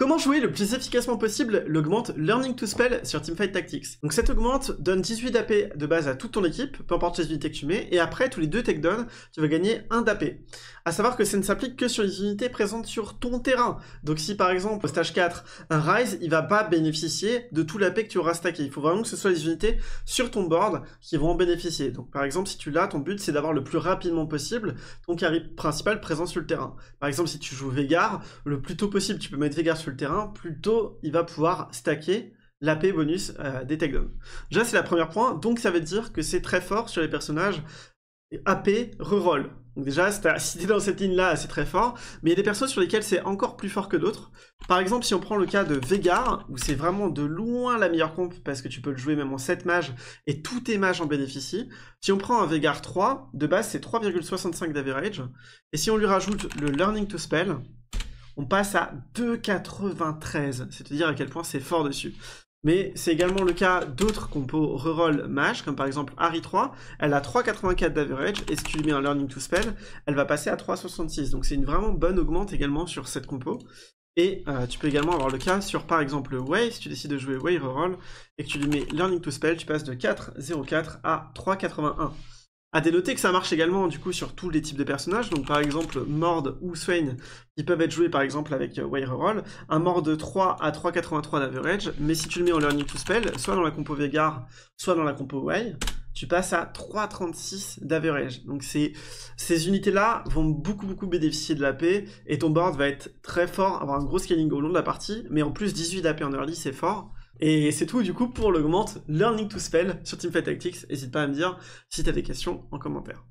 Comment jouer le plus efficacement possible l'augmente Learning to Spell sur Teamfight Tactics. Donc cette augmente donne 18 d'AP de base à toute ton équipe, peu importe les unités que tu mets, et après tous les deux takedowns, tu vas gagner 1 d'AP. À savoir que ça ne s'applique que sur les unités présentes sur ton terrain. Donc si par exemple au stage 4, un Rise, il va pas bénéficier de tout l'AP que tu auras stacké. Il faut vraiment que ce soit les unités sur ton board qui vont en bénéficier. Donc par exemple si tu l'as, ton but c'est d'avoir le plus rapidement possible ton carry principal présent sur le terrain. Par exemple si tu joues Vegar, le plus tôt possible tu peux mettre Vegar sur le terrain, plus tôt il va pouvoir stacker l'AP bonus euh, des des takedowns. Déjà, c'est la première point, donc ça veut dire que c'est très fort sur les personnages AP reroll. Donc déjà, si t'es dans cette ligne-là, c'est très fort, mais il y a des personnes sur lesquels c'est encore plus fort que d'autres. Par exemple, si on prend le cas de Vegar, où c'est vraiment de loin la meilleure comp, parce que tu peux le jouer même en 7 mages, et tous tes mages en bénéficient. Si on prend un Vegar 3, de base c'est 3,65 d'average, et si on lui rajoute le Learning to Spell, on passe à 2,93, c'est-à-dire à quel point c'est fort dessus. Mais c'est également le cas d'autres compos reroll mash, comme par exemple Harry 3, elle a 3,84 d'average, et si tu lui mets un learning to spell, elle va passer à 3,66, donc c'est une vraiment bonne augmente également sur cette compo. Et euh, tu peux également avoir le cas sur par exemple Way, si tu décides de jouer Way reroll, et que tu lui mets learning to spell, tu passes de 4,04 à 3,81. À ah, dénoter que ça marche également du coup sur tous les types de personnages, donc par exemple Mord ou Swain qui peuvent être joués par exemple avec euh, Wire Roll, un Mord de 3 à 3,83 d'average, mais si tu le mets en Learning to Spell, soit dans la compo Vegar, soit dans la compo Way, tu passes à 3,36 d'average. Donc ces, ces unités-là vont beaucoup beaucoup bénéficier de la paix, et ton board va être très fort, avoir un gros scaling au long de la partie, mais en plus 18 d'AP en early c'est fort, et c'est tout du coup pour l'augmente Learning to Spell sur Team Teamfight Tactics. N'hésite pas à me dire si tu as des questions en commentaire.